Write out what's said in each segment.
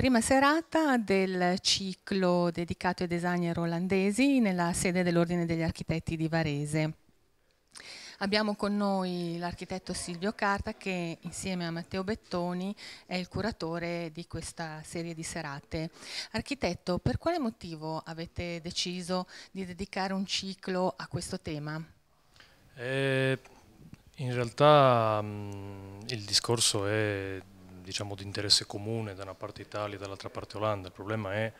prima serata del ciclo dedicato ai designer olandesi nella sede dell'Ordine degli Architetti di Varese. Abbiamo con noi l'architetto Silvio Carta che insieme a Matteo Bettoni è il curatore di questa serie di serate. Architetto, per quale motivo avete deciso di dedicare un ciclo a questo tema? Eh, in realtà mh, mm, il discorso è diciamo, di interesse comune da una parte Italia e dall'altra parte Olanda, il problema è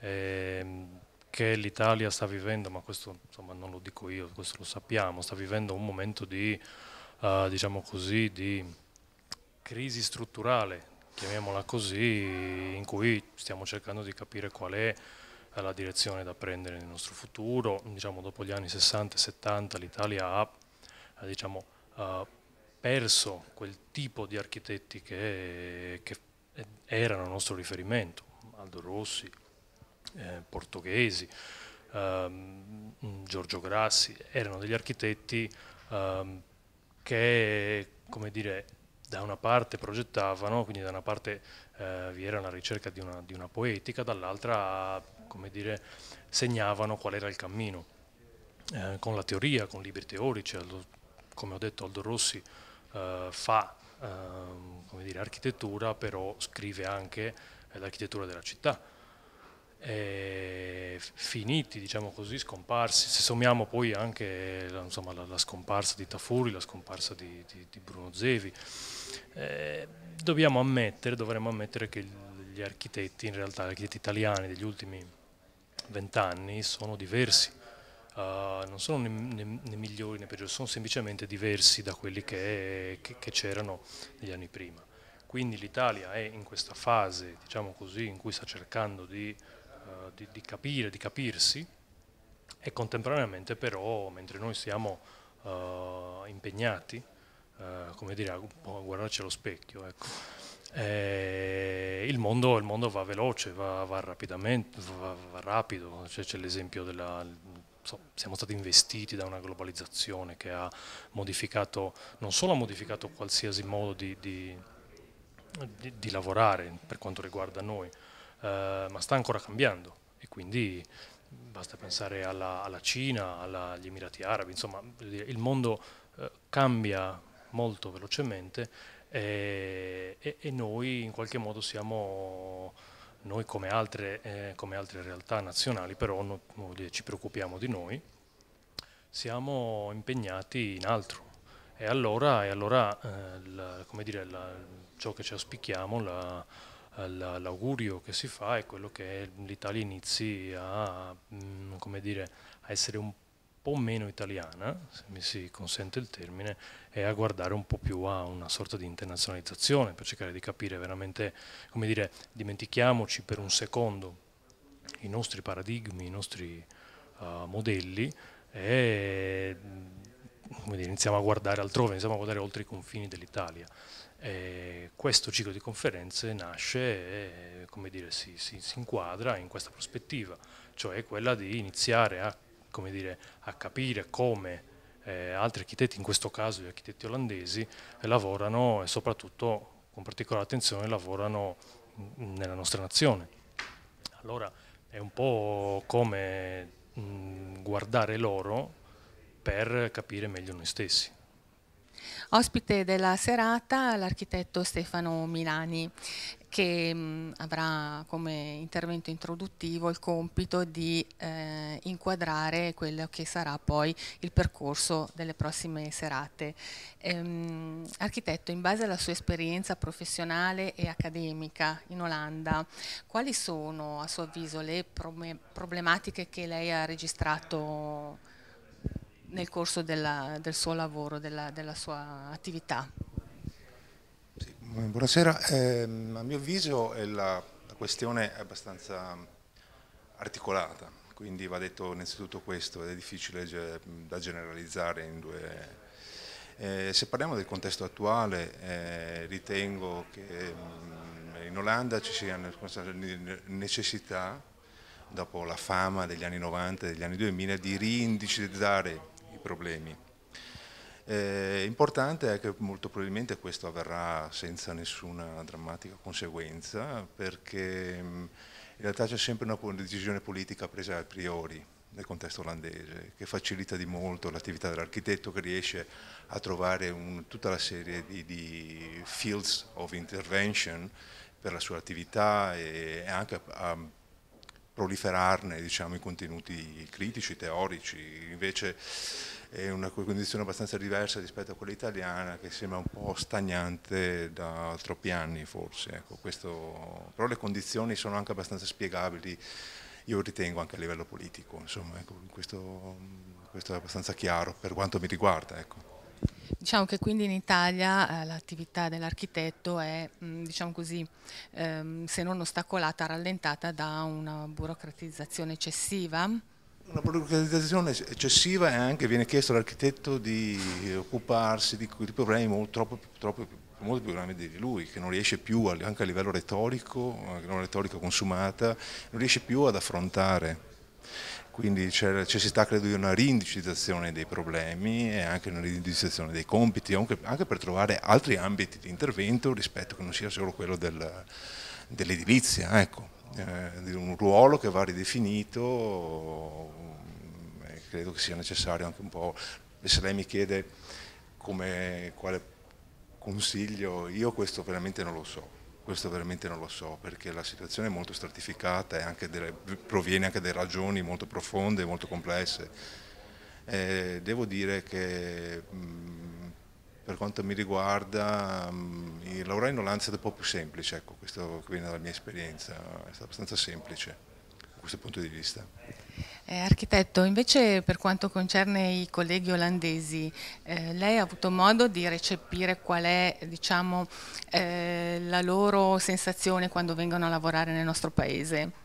ehm, che l'Italia sta vivendo, ma questo insomma, non lo dico io, questo lo sappiamo, sta vivendo un momento di, uh, diciamo così, di crisi strutturale, chiamiamola così, in cui stiamo cercando di capire qual è eh, la direzione da prendere nel nostro futuro. Diciamo, dopo gli anni 60 e 70 l'Italia ha eh, diciamo, uh, perso quel tipo di architetti che, che erano il nostro riferimento, Aldo Rossi, eh, portoghesi, ehm, Giorgio Grassi, erano degli architetti ehm, che, come dire, da una parte progettavano, quindi da una parte eh, vi era la ricerca di una, di una poetica, dall'altra, come dire, segnavano qual era il cammino, eh, con la teoria, con libri teorici, come ho detto Aldo Rossi, eh, fa ehm, come dire, architettura, però scrive anche eh, l'architettura della città. E finiti, diciamo così, scomparsi, se sommiamo poi anche insomma, la, la, scomparsa di Tafuri, la scomparsa di, di, di Bruno Zevi, eh, dobbiamo ammettere, dovremmo ammettere che gli architetti, in realtà gli architetti italiani degli ultimi vent'anni sono diversi Uh, non sono né, né, né, migliori né peggiori, sono semplicemente diversi da quelli che, c'erano negli anni prima. Quindi l'Italia è in questa fase, diciamo così, in cui sta cercando di, uh, di, di capire, di capirsi e contemporaneamente però, mentre noi siamo uh, impegnati, come dire, a guardarci allo specchio, ecco. Eh, il, mondo, il, mondo, va veloce, va, va, va, va rapido, c'è, l'esempio della, siamo stati investiti da una globalizzazione che ha modificato, non solo ha modificato qualsiasi modo di, di, di, di lavorare per quanto riguarda noi, eh, ma sta ancora cambiando e quindi basta pensare alla, alla Cina, alla, agli Emirati Arabi, insomma il mondo eh, cambia molto velocemente e, eh, e, e, noi in qualche modo siamo noi come altre, eh, come altre realtà nazionali però no, ci preoccupiamo di noi, siamo impegnati in altro e allora, e allora eh, la, dire, la, ciò che ci auspichiamo, la, l'augurio che si fa è quello che l'Italia inizi a, mh, mm, dire, a essere un po' meno italiana, se mi si consente il termine, e a guardare un po' più a una sorta di internazionalizzazione per cercare di capire veramente, come dire, dimentichiamoci per un secondo i nostri paradigmi, i nostri uh, modelli e dire, iniziamo a guardare altrove, iniziamo a guardare oltre i confini dell'Italia. E questo ciclo di conferenze nasce e dire, si, si, si inquadra in questa prospettiva, cioè quella di iniziare a come dire, a capire come eh, altri architetti, in questo caso gli architetti olandesi, lavorano e soprattutto con particolare attenzione lavorano nella nostra nazione. Allora è un po' come mh, mm, guardare loro per capire meglio noi stessi. Ospite della serata l'architetto Stefano Milani che mh, mm, avrà come intervento introduttivo il compito di eh, inquadrare quello che sarà poi il percorso delle prossime serate. Ehm, architetto, in base alla sua esperienza professionale e accademica in Olanda, quali sono a suo avviso le problematiche che lei ha registrato? nel corso della, del suo lavoro, della, della sua attività. Sì, mm, buonasera, eh, a mio avviso la, la questione è abbastanza articolata, quindi va detto innanzitutto questo è difficile ge da generalizzare in due... Eh, se parliamo del contesto attuale eh, ritengo che mh, mm, in Olanda ci sia una necessità, dopo la fama degli anni 90 e degli anni 2000, di reindicizzare problemi. Eh, importante è che molto probabilmente questo avverrà senza nessuna drammatica conseguenza perché mm, in realtà c'è sempre una decisione politica presa a priori nel contesto olandese che facilita di molto l'attività dell'architetto che riesce a trovare un, tutta la serie di, di, fields of intervention per la sua attività e anche a, a proliferarne diciamo, i contenuti critici, teorici, invece è una condizione abbastanza diversa rispetto a quella italiana che sembra un po' stagnante da troppi anni forse, ecco, questo... però le condizioni sono anche abbastanza spiegabili, io ritengo anche a livello politico, insomma, ecco, questo, questo, è abbastanza chiaro per quanto mi riguarda. Ecco. Diciamo che quindi in Italia eh, l'attività dell'architetto è, mh, mm, diciamo così, ehm, se non ostacolata, rallentata da una burocratizzazione eccessiva. Una burocratizzazione eccessiva e anche viene chiesto all'architetto di occuparsi di, di problemi molto, troppo, troppo, molto più grandi di lui, che non riesce più, anche a livello retorico, eh, una retorica consumata, non riesce più ad affrontare. Quindi c'è la necessità credo di una riindicizzazione dei problemi e anche una riindicizzazione dei compiti, anche per trovare altri ambiti di intervento rispetto che non sia solo quello del, dell'edilizia, ecco, eh, di un ruolo che va ridefinito e credo che sia necessario anche un po', se lei mi chiede come, quale consiglio, io questo veramente non lo so questo veramente non lo so perché la situazione è molto stratificata e anche delle, proviene anche da ragioni molto profonde, molto complesse. Eh, devo dire che mh, mm, per quanto mi riguarda mh, mm, lavorare in Olanda è stato un po' più semplice, ecco, questo viene dalla mia esperienza, è stato abbastanza semplice da questo punto di vista. Eh, architetto, invece per quanto concerne i colleghi olandesi, eh, lei ha avuto modo di recepire qual è diciamo, eh, la loro sensazione quando vengono a lavorare nel nostro paese?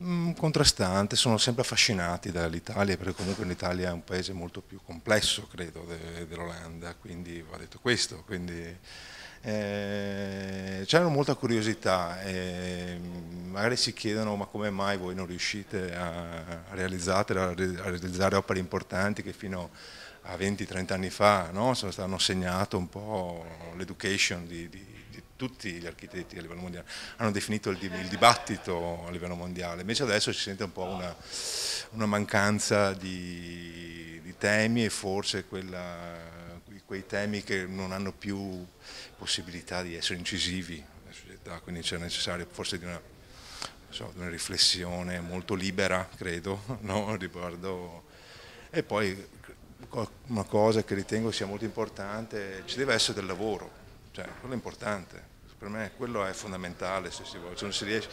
Mm, contrastante, sono sempre affascinati dall'Italia perché comunque l'Italia è un paese molto più complesso credo de, dell'Olanda, quindi va detto questo, quindi eh, c'era molta curiosità, eh, magari si chiedono ma come mai voi non riuscite a, a, realizzare, a realizzare opere importanti che fino a 20-30 anni fa no, hanno segnato un po' l'education di, di tutti gli architetti a livello mondiale hanno definito il, il dibattito a livello mondiale, invece adesso si sente un po' una, una mancanza di, di, temi e forse quella, quei temi che non hanno più possibilità di essere incisivi nella società, quindi c'è necessario forse di una, so, di una riflessione molto libera, credo, no? riguardo... E poi una cosa che ritengo sia molto importante, ci deve essere del lavoro, cioè, quello è importante, per me quello è fondamentale se si vuole, se non si, riesce,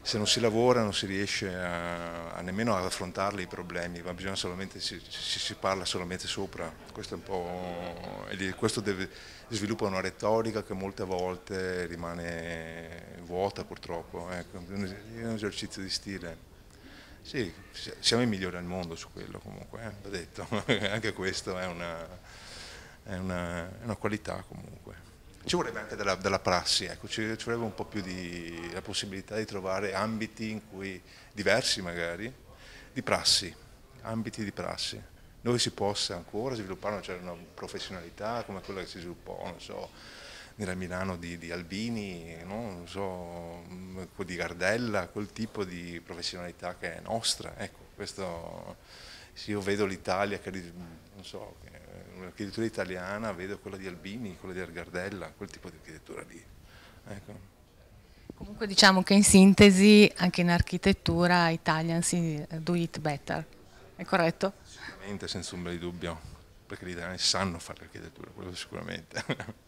se non si lavora non si riesce a, a nemmeno ad affrontarli i problemi, ma bisogna solamente, si, si, parla solamente sopra, questo, è un po', questo deve, sviluppa una retorica che molte volte rimane vuota purtroppo, ecco, è un esercizio di stile. Sì, siamo i migliori al mondo su quello comunque, eh, va detto, anche questo è una, è, una, è una qualità comunque ci vorrebbe anche della, della prassi, ecco, ci, ci, vorrebbe un po' più di la possibilità di trovare ambiti in cui, diversi magari, di prassi, ambiti di prassi, dove si possa ancora sviluppare una, cioè una professionalità come quella che si sviluppò, non so, nella Milano di, di Albini, no? so, mm, di Gardella, quel tipo di professionalità che è nostra. Ecco, questo, io vedo l'Italia che, so, che l'architettura italiana, vedo quella di Albini, quella di Argardella, quel tipo di architettura lì. Ecco. Comunque diciamo che in sintesi anche in architettura Italian si eh, do it better, è corretto? Sicuramente, senza ombra di dubbio, perché gli italiani sanno fare l'architettura, quello sicuramente.